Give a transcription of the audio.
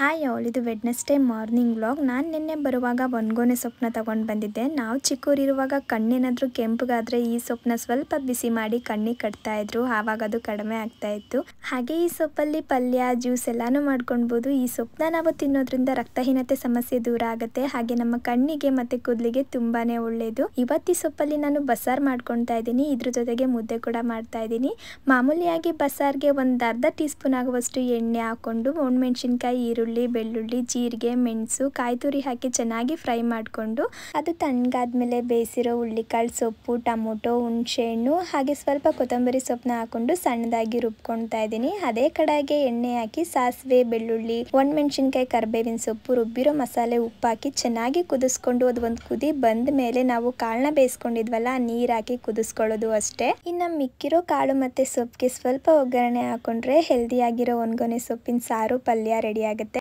hi ಅವಳು ಇದು Wednesday morning vlog ನಾನು ನಿನ್ನೆ ಬರುವಾಗ ಒನ್ಗೋನೆ ಸೊಪ್ಪನ್ನ ತೊಗೊಂಡು ಬಂದಿದ್ದೆ ನಾವು ಚಿಕ್ಕೂರಿರುವಾಗ ಕಣ್ಣೇನಾದರೂ ಕೆಂಪುಗಾದರೆ ಈ ಸೊಪ್ಪನ್ನ ಸ್ವಲ್ಪ ಬಿಸಿ ಮಾಡಿ ಕಣ್ಣಿಗೆ ಕಟ್ತಾ ಇದ್ರು ಆವಾಗ ಅದು ಕಡಿಮೆ ಆಗ್ತಾ ಇತ್ತು ಹಾಗೆ ಈ ಸೊಪ್ಪಲ್ಲಿ ಪಲ್ಯ ಜ್ಯೂಸ್ ಎಲ್ಲಾನು ಮಾಡ್ಕೊಳ್ಬೋದು ಈ ಸೊಪ್ಪನ್ನ ನಾವು ತಿನ್ನೋದ್ರಿಂದ ರಕ್ತಹೀನತೆ ಸಮಸ್ಯೆ ದೂರ ಆಗುತ್ತೆ ಹಾಗೆ ನಮ್ಮ ಕಣ್ಣಿಗೆ ಮತ್ತು ಕೂದಲಿಗೆ ತುಂಬಾ ಒಳ್ಳೆಯದು ಇವತ್ತು ಈ ಸೊಪ್ಪಲ್ಲಿ ನಾನು ಬಸಾರ್ ಮಾಡ್ಕೊಳ್ತಾ ಇದ್ದೀನಿ ಇದ್ರ ಜೊತೆಗೆ ಮುದ್ದೆ ಕೂಡ ಮಾಡ್ತಾ ಇದ್ದೀನಿ ಮಾಮೂಲಿಯಾಗಿ ಬಸಾರ್ಗೆ ಒಂದು ಅರ್ಧ ಟೀ ಸ್ಪೂನ್ ಆಗುವಷ್ಟು ಎಣ್ಣೆ ಹಾಕ್ಕೊಂಡು ಒಣಮೆಣ್ಸಿನ್ಕಾಯಿ ಈರುಳ್ಳಿ ಈರುಳ್ಳಿ ಬೆಳ್ಳುಳ್ಳಿ ಜೀರಿಗೆ ಮೆಣಸು ಕಾಯಿ ತುರಿ ಹಾಕಿ ಚೆನ್ನಾಗಿ ಫ್ರೈ ಮಾಡಿಕೊಂಡು ಅದು ತಣ್ಣಗಾದ್ಮೇಲೆ ಬೇಯಿಸಿರೋ ಹುಳ್ಳಿಕಾಳು ಸೊಪ್ಪು ಟೊಮೊಟೊ ಹಣ್ಣು ಹಾಗೆ ಸ್ವಲ್ಪ ಕೊತ್ತಂಬರಿ ಸೊಪ್ಪನ್ನ ಹಾಕೊಂಡು ಸಣ್ಣದಾಗಿ ರುಬ್ಕೊಳ್ತಾ ಇದ್ದೀನಿ ಅದೇ ಕಡೆಗೆ ಎಣ್ಣೆ ಹಾಕಿ ಸಾಸಿವೆ ಬೆಳ್ಳುಳ್ಳಿ ಮೆಣಸಿನ್ಕಾಯಿ ಕರಿಬೇವಿನ ಸೊಪ್ಪು ರುಬ್ಬಿರೋ ಮಸಾಲೆ ಉಪ್ಪು ಹಾಕಿ ಚೆನ್ನಾಗಿ ಕುದಿಸ್ಕೊಂಡು ಅದು ಒಂದ್ ಕುದಿ ಬಂದ ಮೇಲೆ ನಾವು ಕಾಳನ್ನ ಬೇಯಿಸ್ಕೊಂಡಿದ್ವಲ್ಲ ನೀರು ಹಾಕಿ ಕುದಿಸ್ಕೊಳ್ಳೋದು ಅಷ್ಟೇ ಇನ್ನು ಮಿಕ್ಕಿರೋ ಕಾಳು ಮತ್ತೆ ಸೊಪ್ಪಿಗೆ ಸ್ವಲ್ಪ ಒಗ್ಗರಣೆ ಹಾಕೊಂಡ್ರೆ ಹೆಲ್ದಿಯಾಗಿರೋ ಒಂದ್ಗೊನೆ ಸೊಪ್ಪಿನ ಸಾರು ಪಲ್ಯ ರೆಡಿ ಆಗುತ್ತೆ